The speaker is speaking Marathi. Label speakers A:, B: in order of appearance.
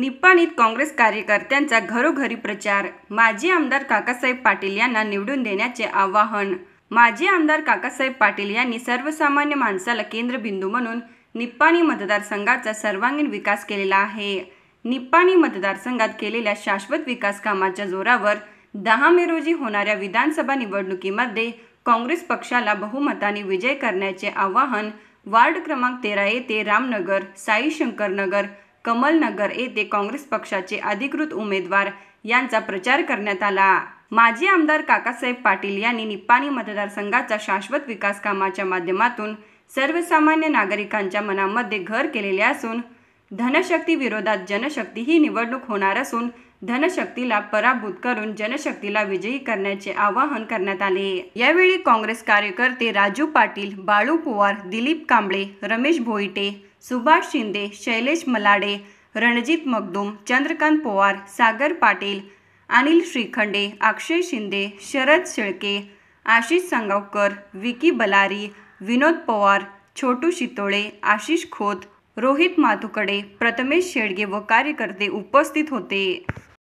A: निप्पाणीत काँग्रेस कार्यकर्त्यांचा घरोघरी प्रचार माजी आमदार काकासाहेब पाटील यांना निवडून देण्याचे आवाहन माजी आमदार काकासाहेब पाटील यांनी सर्वसामान्य माणसाला केंद्रबिंदू म्हणून निप्पाणी मतदारसंघाचा सर्वांगीण विकास केलेला आहे निप्पाणी मतदारसंघात केलेल्या शाश्वत विकास कामाच्या जोरावर दहा मे रोजी होणाऱ्या विधानसभा निवडणुकीमध्ये काँग्रेस पक्षाला बहुमताने विजय करण्याचे आवाहन वार्ड क्रमांक तेरा येथे रामनगर नगर कमलनगर येथे काँग्रेस पक्षाचे अधिकृत उमेदवार यांचा प्रचार करण्यात आला माजी आमदार काकासाहेब पाटील यांनी निपाणी मतदारसंघाचा शाश्वत विकास कामाच्या माध्यमातून सर्वसामान्य नागरिकांच्या मनामध्ये घर केलेले असून धनशक्ती विरोधात जनशक्ती ही निवडणूक होणार असून धनशक्तीला पराभूत करून जनशक्तीला विजयी करण्याचे आवाहन करण्यात आले यावेळी काँग्रेस कार्यकर्ते राजू पाटील बाळू पवार दिलीप कांबळे रमेश भोईटे सुभाष शिंदे शैलेश मलाडे रणजित मगदूम चंद्रकांत पवार सागर पाटील अनिल श्रीखंडे अक्षय शिंदे शरद शेळके आशिष सांगावकर विकी बलारी विनोद पवार छोटू शितोळे आशिष खोत रोहित मातुकडे, प्रथमेश शेडगे व कार्यकर्ते उपस्थित होते